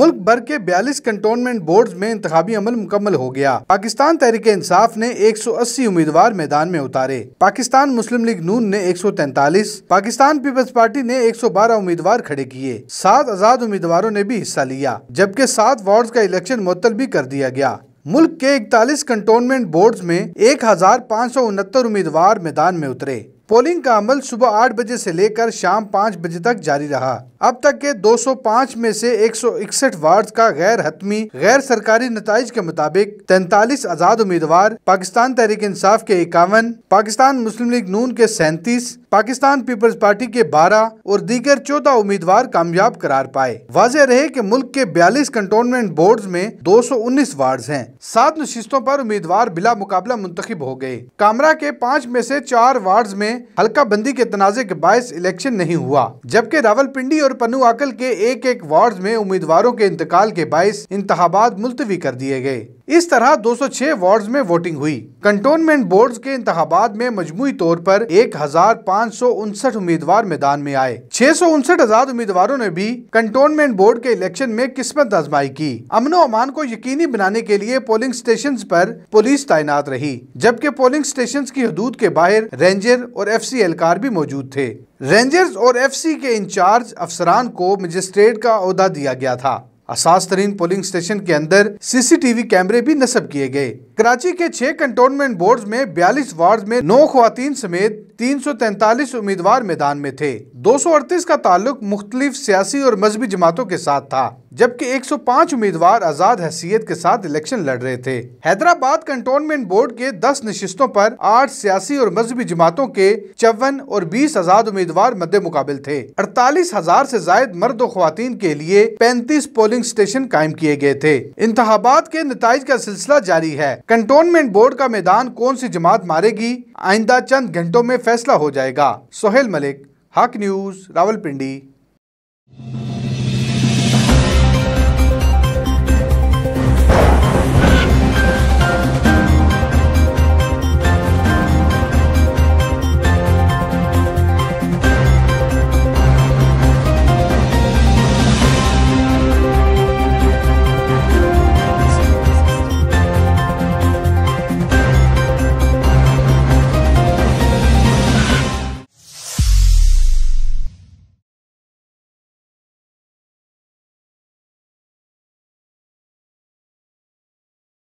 मुल्क भर के 42 कंटोनमेंट बोर्ड में इंतबी अमल मुकम्मल हो गया पाकिस्तान तहरीक इंसाफ ने 180 उम्मीदवार मैदान में उतारे पाकिस्तान मुस्लिम लीग नून ने 143, पाकिस्तान पीपल्स पार्टी ने 112 उम्मीदवार खड़े किए सात आजाद उम्मीदवारों ने भी हिस्सा लिया जबकि सात वार्ड का इलेक्शन मुत्तल भी कर दिया गया मुल्क के इकतालीस कंटोनमेंट बोर्ड में एक उम्मीदवार मैदान में उतरे पोलिंग का अमल सुबह आठ बजे से लेकर शाम पाँच बजे तक जारी रहा अब तक के 205 में से एक वार्ड का गैर हतमी गैर सरकारी नतज के मुताबिक तैतालीस आजाद उम्मीदवार पाकिस्तान तहरीक इंसाफ के इक्यावन पाकिस्तान मुस्लिम लीग नून के सैंतीस पाकिस्तान पीपल्स पार्टी के बारह और दीगर चौदह उम्मीदवार कामयाब करार पाए वाजह रहे की मुल्क के बयालीस कंटोनमेंट बोर्ड में दो सौ उन्नीस वार्ड है सात नशिस्तों आरोप उम्मीदवार बिला मुकाबला मुंतब हो गए कामरा के पाँच में ऐसी चार वार्ड में में बंदी के तनाजे के बायस इलेक्शन नहीं हुआ जबकि रावलपिंडी और पनुआकल के एक एक वार्ड में उम्मीदवारों के इंतकाल के बायस इंतहाबाद मुलतवी कर दिए गए इस तरह 206 वार्ड्स में वोटिंग हुई कंटोनमेंट बोर्ड के इंतबात में मजमू तौर पर एक हजार पाँच सौ उनसठ उम्मीदवार मैदान में आए छह सौ उनसठ आजाद उम्मीदवारों ने भी कंटोनमेंट बोर्ड के इलेक्शन में किस्मत आजमाई की अमनो अमान को यकीनी बनाने के लिए पोलिंग स्टेशन आरोप पुलिस तैनात रही जबकि पोलिंग स्टेशन की हदूद के बाहर रेंजर और एफ सी एहलकार भी मौजूद थे रेंजर्स और एफ सी के इंचार्ज अफसरान को मजिस्ट्रेट का अहदा दिया गया था असास तरीन पोलिंग स्टेशन के अंदर सीसीटीवी कैमरे भी नस्ब किए गए कराची के छह कंटोनमेंट बोर्ड में बयालीस वार्ड में नौ खुवान समेत तीन सौ तैतालीस उम्मीदवार मैदान में थे दो सौ अड़तीस का ताल्लुक मुख्तलिफ सियासी और मजहबी जमातों के साथ था जबकि 105 उम्मीदवार आजाद हैसियत के साथ इलेक्शन लड़ रहे थे हैदराबाद कंटोनमेंट बोर्ड के 10 नशिस्तों पर आठ सियासी और मजहबी जमातों के चौवन और 20 आजाद उम्मीदवार मद्दे मुकाबल थे अड़तालीस हजार ऐसी जायद मर्द और खुवान के लिए पैंतीस पोलिंग स्टेशन कायम किए गए थे इंतबात के नतज का सिलसिला जारी है कंटोनमेंट बोर्ड का मैदान कौन सी जमात मारेगी आइंदा चंद घंटों में फैसला हो जाएगा सोहेल मलिक हक न्यूज रावल